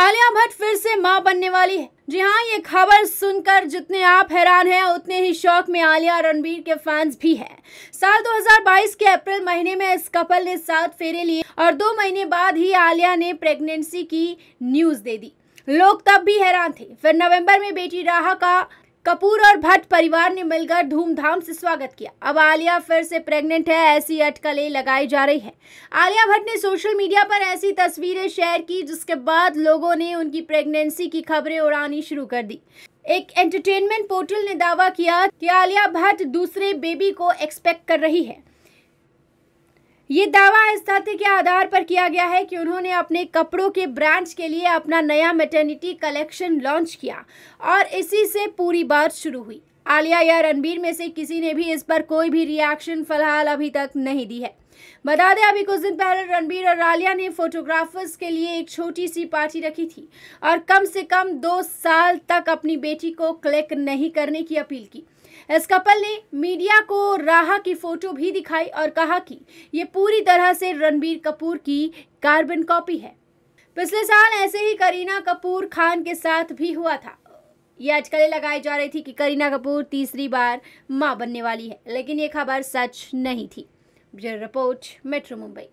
आलिया भट्ट फिर से मां बनने वाली है जी हाँ ये खबर सुनकर जितने आप हैरान हैं उतने ही शौक में आलिया रणबीर के फैंस भी हैं साल 2022 के अप्रैल महीने में इस कपल ने सात फेरे लिए और दो महीने बाद ही आलिया ने प्रेगनेंसी की न्यूज दे दी लोग तब भी हैरान थे फिर नवंबर में बेटी राह का कपूर और भट्ट परिवार ने मिलकर धूमधाम से स्वागत किया अब आलिया फिर से प्रेग्नेंट है ऐसी अटकलें लगाई जा रही है आलिया भट्ट ने सोशल मीडिया पर ऐसी तस्वीरें शेयर की जिसके बाद लोगों ने उनकी प्रेगनेंसी की खबरें उड़ानी शुरू कर दी एक एंटरटेनमेंट पोर्टल ने दावा किया कि आलिया भट्ट दूसरे बेबी को एक्सपेक्ट कर रही है ये दावा इस तथ्य के आधार पर किया गया है कि उन्होंने अपने कपड़ों के ब्रांच के लिए अपना नया मेटर्निटी कलेक्शन लॉन्च किया और इसी से पूरी बात शुरू हुई आलिया या रणबीर में से किसी ने भी इस पर कोई भी रिएक्शन फिलहाल अभी तक नहीं दी है बता दें अभी कुछ दिन पहले रणबीर और आलिया ने फोटोग्राफर्स के लिए एक छोटी सी पार्टी रखी थी और कम से कम दो साल तक अपनी बेटी को क्लिक नहीं करने की अपील की इस कपल ने मीडिया को राहा की फोटो भी दिखाई और कहा कि ये पूरी तरह से रणबीर कपूर की कार्बन कॉपी है पिछले साल ऐसे ही करीना कपूर खान के साथ भी हुआ था ये अटकलें लगाई जा रही थी कि करीना कपूर तीसरी बार माँ बनने वाली है लेकिन ये खबर सच नहीं थी ब्यूरो रिपोर्ट मेट्रो मुंबई